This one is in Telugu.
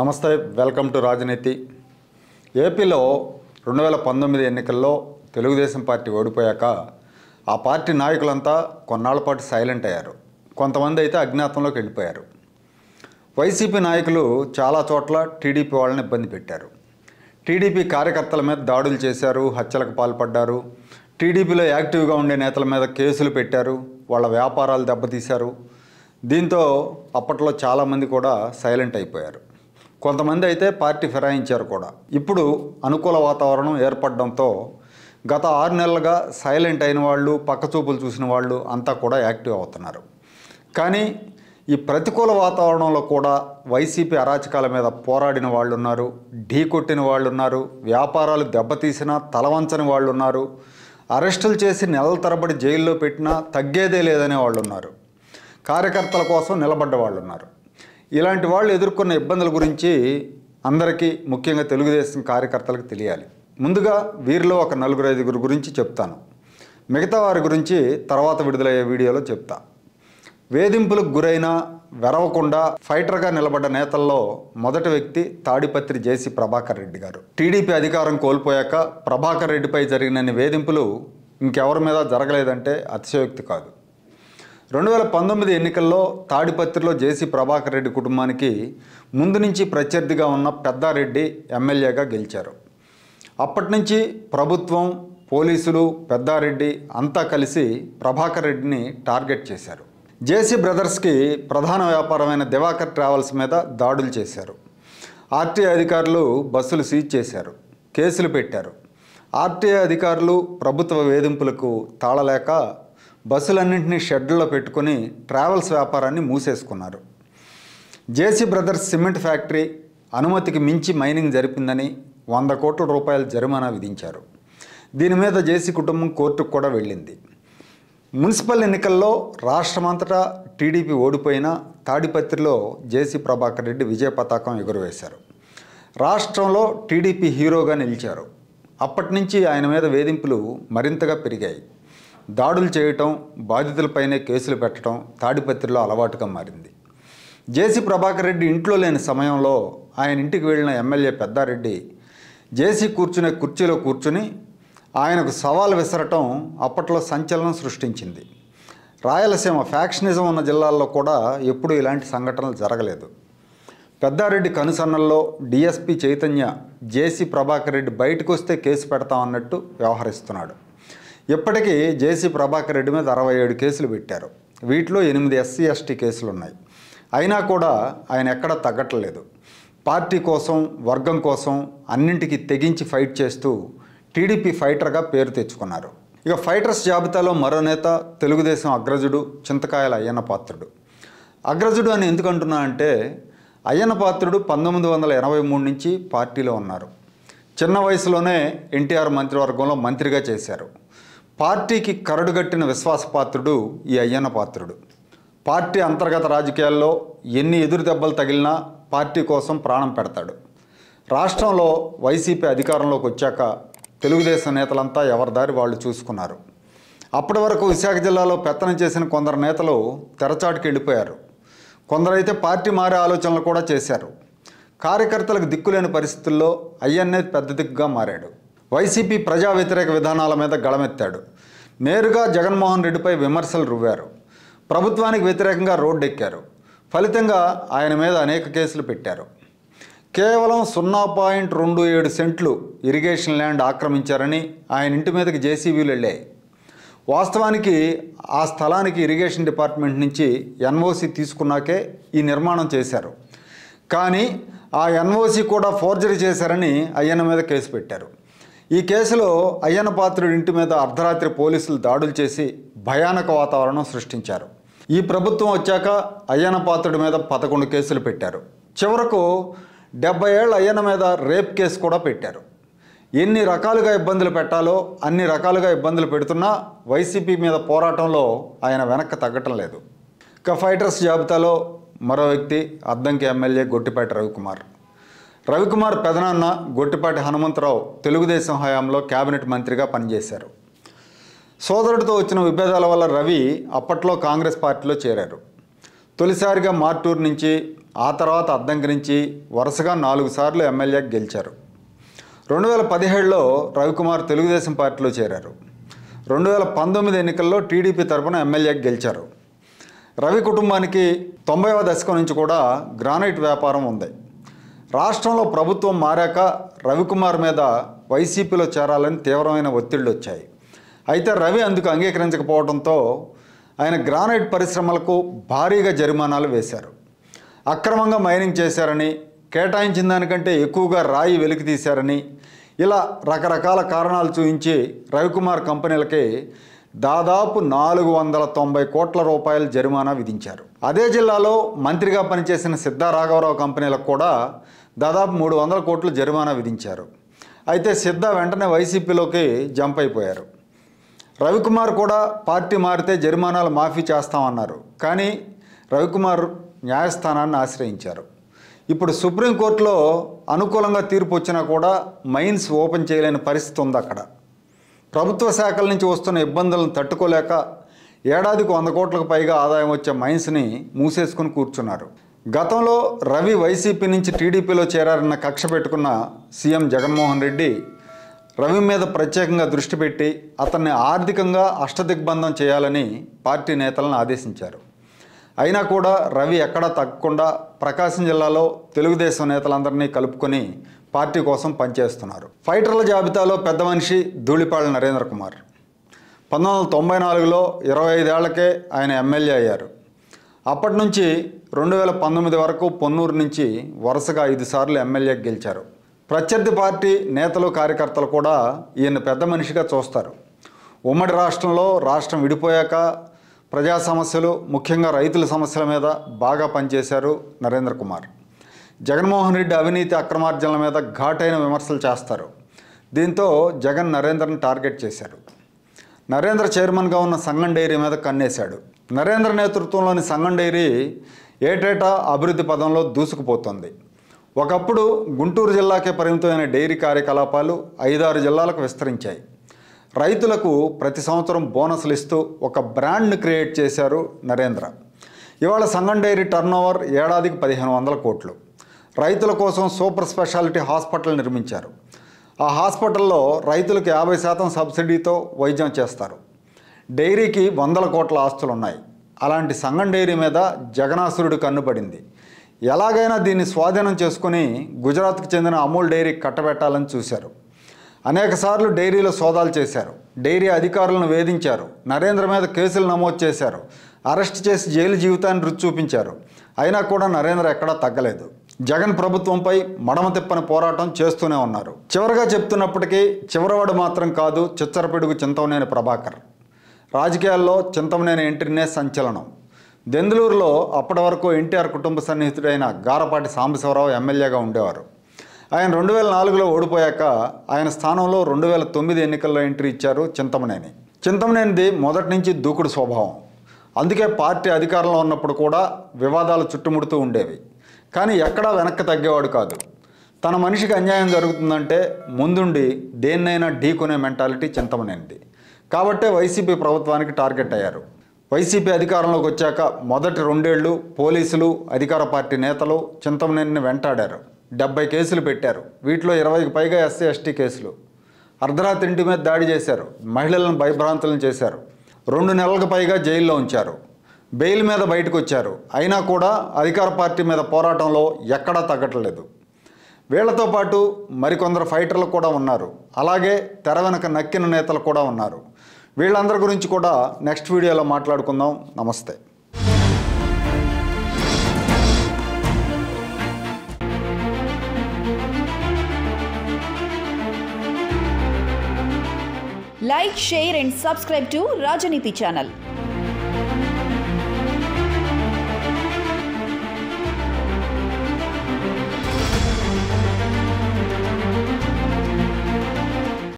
నమస్తే వెల్కమ్ టు రాజనీతి ఏపీలో రెండు వేల పంతొమ్మిది ఎన్నికల్లో తెలుగుదేశం పార్టీ ఓడిపోయాక ఆ పార్టీ నాయకులంతా కొన్నాళ్ళ పాటు సైలెంట్ అయ్యారు కొంతమంది అయితే అజ్ఞాతంలోకి వెళ్ళిపోయారు వైసీపీ నాయకులు చాలా చోట్ల టీడీపీ వాళ్ళని ఇబ్బంది పెట్టారు టీడీపీ కార్యకర్తల మీద దాడులు చేశారు హత్యలకు పాల్పడ్డారు టీడీపీలో యాక్టివ్గా ఉండే నేతల మీద కేసులు పెట్టారు వాళ్ళ వ్యాపారాలు దెబ్బతీశారు దీంతో అప్పట్లో చాలామంది కూడా సైలెంట్ అయిపోయారు కొంతమంది అయితే పార్టీ ఫిరాయించారు కూడా ఇప్పుడు అనుకూల వాతావరణం ఏర్పడడంతో గత ఆరు నెలలుగా సైలెంట్ అయిన వాళ్ళు పక్కచూపులు చూసిన వాళ్ళు అంతా కూడా యాక్టివ్ అవుతున్నారు కానీ ఈ ప్రతికూల వాతావరణంలో కూడా వైసీపీ అరాచకాల మీద పోరాడిన వాళ్ళు ఉన్నారు కొట్టిన వాళ్ళు ఉన్నారు వ్యాపారాలు దెబ్బతీసిన తలవంచని వాళ్ళు ఉన్నారు అరెస్టులు చేసి నెలల తరబడి జైల్లో పెట్టినా తగ్గేదే లేదనే వాళ్ళు ఉన్నారు కార్యకర్తల కోసం నిలబడ్డ వాళ్ళు ఉన్నారు ఇలాంటి వాళ్ళు ఎదుర్కొన్న ఇబ్బందుల గురించి అందరికీ ముఖ్యంగా తెలుగుదేశం కార్యకర్తలకు తెలియాలి ముందుగా వీరిలో ఒక నలుగురు ఐదుగురు గురించి చెప్తాను మిగతా వారి గురించి తర్వాత విడుదలయ్యే వీడియోలో చెప్తా వేధింపులకు గురైన వెరవకుండా ఫైటర్గా నిలబడ్డ నేతల్లో మొదటి వ్యక్తి తాడిపత్రి జేసీ ప్రభాకర్ రెడ్డి గారు టీడీపీ అధికారం కోల్పోయాక ప్రభాకర్ రెడ్డిపై జరిగిన వేధింపులు ఇంకెవరి మీద జరగలేదంటే అతిశయోక్తి కాదు రెండు వేల పంతొమ్మిది ఎన్నికల్లో తాడిపత్రిలో జేసీ ప్రభాకర్ రెడ్డి కుటుంబానికి ముందు నుంచి ప్రత్యర్థిగా ఉన్న పెద్దారెడ్డి ఎమ్మెల్యేగా గెలిచారు అప్పటి నుంచి ప్రభుత్వం పోలీసులు పెద్దారెడ్డి అంతా కలిసి ప్రభాకర్ రెడ్డిని టార్గెట్ చేశారు జేసీ బ్రదర్స్కి ప్రధాన వ్యాపారమైన దివాకర్ ట్రావెల్స్ మీద దాడులు చేశారు ఆర్టీఐ అధికారులు బస్సులు సీజ్ చేశారు కేసులు పెట్టారు ఆర్టీఐ అధికారులు ప్రభుత్వ వేధింపులకు తాళలేక బస్సులన్నింటినీ షెడ్లలో పెట్టుకుని ట్రావెల్స్ వ్యాపారాన్ని మూసేసుకున్నారు జేసీ బ్రదర్స్ సిమెంట్ ఫ్యాక్టరీ అనుమతికి మించి మైనింగ్ జరిపిందని వంద కోట్ల రూపాయల జరిమానా విధించారు దీని మీద జేసీ కుటుంబం కోర్టుకు కూడా వెళ్ళింది మున్సిపల్ ఎన్నికల్లో రాష్ట్రమంతటా టీడీపీ ఓడిపోయిన తాడిపత్రిలో జేసీ ప్రభాకర్ రెడ్డి విజయ పతాకం ఎగురవేశారు రాష్ట్రంలో టీడీపీ హీరోగా నిలిచారు అప్పటి నుంచి ఆయన మీద వేధింపులు మరింతగా పెరిగాయి దాడులు చేయటం బాధితులపైనే కేసులు పెట్టడం తాడిపత్రిలో అలవాటుగా మారింది జేసీ ప్రభాకర్ రెడ్డి ఇంట్లో లేని సమయంలో ఆయన ఇంటికి వెళ్ళిన ఎమ్మెల్యే పెద్దారెడ్డి జేసీ కూర్చునే కుర్చీలో కూర్చుని ఆయనకు సవాల్ విసరటం అప్పట్లో సంచలనం సృష్టించింది రాయలసీమ ఫ్యాక్షనిజం ఉన్న జిల్లాల్లో కూడా ఎప్పుడూ ఇలాంటి సంఘటనలు జరగలేదు పెద్దారెడ్డి కనుసన్నల్లో డీఎస్పీ చైతన్య జేసీ ప్రభాకర్ రెడ్డి బయటకు వస్తే కేసు పెడతామన్నట్టు వ్యవహరిస్తున్నాడు ఇప్పటికీ జేసీ ప్రభాకర్ రెడ్డి మీద అరవై ఏడు కేసులు పెట్టారు వీటిలో ఎనిమిది ఎస్సీ ఎస్టీ కేసులు ఉన్నాయి అయినా కూడా ఆయన ఎక్కడ తగ్గట్లేదు పార్టీ కోసం వర్గం కోసం అన్నింటికి తెగించి ఫైట్ చేస్తూ టీడీపీ ఫైటర్గా పేరు తెచ్చుకున్నారు ఇక ఫైటర్స్ జాబితాలో మరో నేత తెలుగుదేశం అగ్రజుడు చింతకాయల అయ్యన్న పాత్రుడు అగ్రజుడు అని ఎందుకంటున్నా అంటే అయ్యన్న పాత్రుడు పంతొమ్మిది వందల ఎనభై మూడు నుంచి పార్టీలో ఉన్నారు చిన్న వయసులోనే ఎన్టీఆర్ మంత్రివర్గంలో మంత్రిగా చేశారు పార్టీకి కరడుగట్టిన విశ్వాసపాత్రుడు ఈ అయ్యన్న పాత్రుడు పార్టీ అంతర్గత రాజకీయాల్లో ఎన్ని ఎదురు దెబ్బలు తగిలినా పార్టీ కోసం ప్రాణం పెడతాడు రాష్ట్రంలో వైసీపీ అధికారంలోకి వచ్చాక తెలుగుదేశం నేతలంతా ఎవరిదారి వాళ్ళు చూసుకున్నారు అప్పటి వరకు విశాఖ జిల్లాలో పెత్తనం చేసిన కొందరు నేతలు తెరచాటుకి వెళ్ళిపోయారు కొందరైతే పార్టీ మారే ఆలోచనలు కూడా చేశారు కార్యకర్తలకు దిక్కులేని పరిస్థితుల్లో అయ్యన్నే పెద్ద దిక్కుగా మారాడు వైసీపీ ప్రజా వ్యతిరేక విధానాల మీద గళమెత్తాడు నేరుగా జగన్మోహన్ రెడ్డిపై విమర్శలు రువ్వారు ప్రభుత్వానికి వ్యతిరేకంగా రోడ్డెక్కారు ఫలితంగా ఆయన మీద అనేక కేసులు పెట్టారు కేవలం సున్నా పాయింట్ రెండు ఏడు సెంట్లు ఇరిగేషన్ ల్యాండ్ ఆక్రమించారని ఆయన ఇంటి మీదకి జేసీబీలు వెళ్ళాయి వాస్తవానికి ఆ స్థలానికి ఇరిగేషన్ డిపార్ట్మెంట్ నుంచి ఎన్ఓసి తీసుకున్నాకే ఈ నిర్మాణం చేశారు కానీ ఆ ఎన్ఓసి కూడా ఫోర్జరీ చేశారని అయ్యన్న మీద కేసు పెట్టారు ఈ కేసులో అయ్యనపాత్రుడి ఇంటి మీద అర్ధరాత్రి పోలీసులు దాడులు చేసి భయానక వాతావరణం సృష్టించారు ఈ ప్రభుత్వం వచ్చాక అయ్యనపాత్రుడి మీద పదకొండు కేసులు పెట్టారు చివరకు డెబ్బై ఏళ్ళ అయ్యన మీద రేప్ కేసు కూడా పెట్టారు ఎన్ని రకాలుగా ఇబ్బందులు పెట్టాలో అన్ని రకాలుగా ఇబ్బందులు పెడుతున్నా వైసీపీ మీద పోరాటంలో ఆయన వెనక్కి తగ్గటం లేదు ఇక ఫైటర్స్ జాబితాలో మరో వ్యక్తి అద్దంకి ఎమ్మెల్యే గొట్టిపేట రవికుమార్ రవికుమార్ పెదనాన్న గొట్టిపాటి హనుమంతరావు తెలుగుదేశం హయాంలో కేబినెట్ మంత్రిగా పనిచేశారు సోదరుడితో వచ్చిన విభేదాల వల్ల రవి అప్పట్లో కాంగ్రెస్ పార్టీలో చేరారు తొలిసారిగా మార్టూర్ నుంచి ఆ తర్వాత అద్దంకరించి వరుసగా నాలుగు సార్లు ఎమ్మెల్యే గెలిచారు రెండు వేల పదిహేడులో రవికుమార్ తెలుగుదేశం పార్టీలో చేరారు రెండు వేల పంతొమ్మిది ఎన్నికల్లో టీడీపీ తరఫున ఎమ్మెల్యే గెలిచారు రవి కుటుంబానికి తొంభైవ దశకం నుంచి కూడా గ్రానైట్ వ్యాపారం ఉంది రాష్ట్రంలో ప్రభుత్వం మారాక రవికుమార్ మీద వైసీపీలో చేరాలని తీవ్రమైన ఒత్తిళ్లు వచ్చాయి అయితే రవి అందుకు అంగీకరించకపోవడంతో ఆయన గ్రానైట్ పరిశ్రమలకు భారీగా జరిమానాలు వేశారు అక్రమంగా మైనింగ్ చేశారని కేటాయించిన దానికంటే ఎక్కువగా రాయి వెలికి తీశారని ఇలా రకరకాల కారణాలు చూపించి రవికుమార్ కంపెనీలకి దాదాపు నాలుగు వందల తొంభై కోట్ల రూపాయల జరిమానా విధించారు అదే జిల్లాలో మంత్రిగా పనిచేసిన సిద్ధరాఘవరావు కంపెనీలకు కూడా దాదాపు మూడు వందల కోట్లు జరిమానా విధించారు అయితే సిద్ధ వెంటనే వైసీపీలోకి జంప్ అయిపోయారు రవికుమార్ కూడా పార్టీ మారితే జరిమానాలు మాఫీ చేస్తామన్నారు కానీ రవికుమార్ న్యాయస్థానాన్ని ఆశ్రయించారు ఇప్పుడు సుప్రీంకోర్టులో అనుకూలంగా తీర్పు వచ్చినా కూడా మైన్స్ ఓపెన్ చేయలేని పరిస్థితి ఉంది అక్కడ ప్రభుత్వ శాఖల నుంచి వస్తున్న ఇబ్బందులను తట్టుకోలేక ఏడాదికి వంద కోట్లకు పైగా ఆదాయం వచ్చే మైన్స్ని మూసేసుకుని కూర్చున్నారు గతంలో రవి వైసీపీ నుంచి టీడీపీలో చేరారన్న కక్ష పెట్టుకున్న సీఎం జగన్మోహన్ రెడ్డి రవి మీద ప్రత్యేకంగా దృష్టి పెట్టి అతన్ని ఆర్థికంగా అష్టదిగ్బంధం చేయాలని పార్టీ నేతలను ఆదేశించారు అయినా కూడా రవి ఎక్కడా తగ్గకుండా ప్రకాశం జిల్లాలో తెలుగుదేశం నేతలందరినీ కలుపుకొని పార్టీ కోసం పనిచేస్తున్నారు ఫైటర్ల జాబితాలో పెద్ద మనిషి ధూళిపాళ్ళ నరేంద్ర కుమార్ పంతొమ్మిది వందల తొంభై నాలుగులో ఇరవై ఐదేళ్లకే ఆయన ఎమ్మెల్యే అయ్యారు అప్పటి నుంచి రెండు వేల పంతొమ్మిది వరకు పొన్నూరు నుంచి వరుసగా ఐదు సార్లు ఎమ్మెల్యే గెలిచారు ప్రత్యర్థి పార్టీ నేతలు కార్యకర్తలు కూడా ఈయన పెద్ద మనిషిగా చూస్తారు ఉమ్మడి రాష్ట్రంలో రాష్ట్రం విడిపోయాక ప్రజా సమస్యలు ముఖ్యంగా రైతుల సమస్యల మీద బాగా పనిచేశారు నరేంద్ర కుమార్ జగన్మోహన్ రెడ్డి అవినీతి అక్రమార్జనల మీద ఘాటైన విమర్శలు చేస్తారు దీంతో జగన్ నరేంద్రను టార్గెట్ చేశారు నరేంద్ర చైర్మన్గా ఉన్న సంగం డైరీ మీద కన్నేశాడు నరేంద్ర నేతృత్వంలోని సంగం డైరీ ఏటేటా అభివృద్ధి పదంలో దూసుకుపోతుంది ఒకప్పుడు గుంటూరు జిల్లాకే పరిమితమైన డైరీ కార్యకలాపాలు ఐదారు జిల్లాలకు విస్తరించాయి రైతులకు ప్రతి సంవత్సరం బోనస్లు ఇస్తూ ఒక బ్రాండ్ను క్రియేట్ చేశారు నరేంద్ర ఇవాళ సంగం డైరీ టర్నోవర్ ఏడాదికి పదిహేను వందల కోట్లు రైతుల కోసం సూపర్ స్పెషాలిటీ హాస్పిటల్ నిర్మించారు ఆ హాస్పిటల్లో రైతులకు యాభై శాతం సబ్సిడీతో వైద్యం చేస్తారు డైరీకి వందల కోట్ల ఆస్తులు ఉన్నాయి అలాంటి సంగం డైరీ మీద జగనాసురుడు కన్నుపడింది ఎలాగైనా దీన్ని స్వాధీనం చేసుకుని గుజరాత్కు చెందిన అమూల్ డైరీ కట్టబెట్టాలని చూశారు అనేకసార్లు డైరీలో సోదాలు చేశారు డైరీ అధికారులను వేధించారు నరేంద్ర మీద కేసులు నమోదు చేశారు అరెస్ట్ చేసి జైలు జీవితాన్ని రుచి చూపించారు అయినా కూడా నరేంద్ర ఎక్కడా తగ్గలేదు జగన్ ప్రభుత్వంపై మడమ తిప్పని పోరాటం చేస్తూనే ఉన్నారు చివరిగా చెప్తున్నప్పటికీ చివరవాడు మాత్రం కాదు చిచ్చరపిడుగు చింతమనేని ప్రభాకర్ రాజకీయాల్లో చింతమనేని ఎంట్రీనే సంచలనం దెందులూరులో అప్పటి వరకు ఎన్టీఆర్ కుటుంబ సన్నిహితుడైన గారపాటి సాంబశివరావు ఎమ్మెల్యేగా ఉండేవారు ఆయన రెండు వేల నాలుగులో ఓడిపోయాక ఆయన స్థానంలో రెండు వేల తొమ్మిది ఎన్నికల్లో ఎంట్రీ ఇచ్చారు చింతమనేని చింతమనేనిది మొదటి నుంచి దూకుడు స్వభావం అందుకే పార్టీ అధికారంలో ఉన్నప్పుడు కూడా వివాదాలు చుట్టుముడుతూ ఉండేవి కానీ ఎక్కడా వెనక్కి తగ్గేవాడు కాదు తన మనిషికి అన్యాయం జరుగుతుందంటే ముందుండి దేన్నైనా ఢీకొనే మెంటాలిటీ చింతమనేది కాబట్టే వైసీపీ ప్రభుత్వానికి టార్గెట్ అయ్యారు వైసీపీ అధికారంలోకి వచ్చాక మొదటి రెండేళ్లు పోలీసులు అధికార పార్టీ నేతలు చింతమనేనిని వెంటాడారు డెబ్బై కేసులు పెట్టారు వీటిలో ఇరవైకి పైగా ఎస్సీ ఎస్టీ కేసులు అర్ధరాత్రి ఇంటి మీద దాడి చేశారు మహిళలను భయభ్రాంతులను చేశారు రెండు నెలలకు పైగా జైల్లో ఉంచారు బెయిల్ మీద బయటకు వచ్చారు అయినా కూడా అధికార పార్టీ మీద పోరాటంలో ఎక్కడా తగ్గట్లేదు వీళ్లతో పాటు మరికొందరు ఫైటర్లు కూడా ఉన్నారు అలాగే తెర వెనక నక్కిన నేతలు కూడా ఉన్నారు వీళ్ళందరి గురించి కూడా నెక్స్ట్ వీడియోలో మాట్లాడుకుందాం నమస్తే like share and subscribe to Rajaneeti channel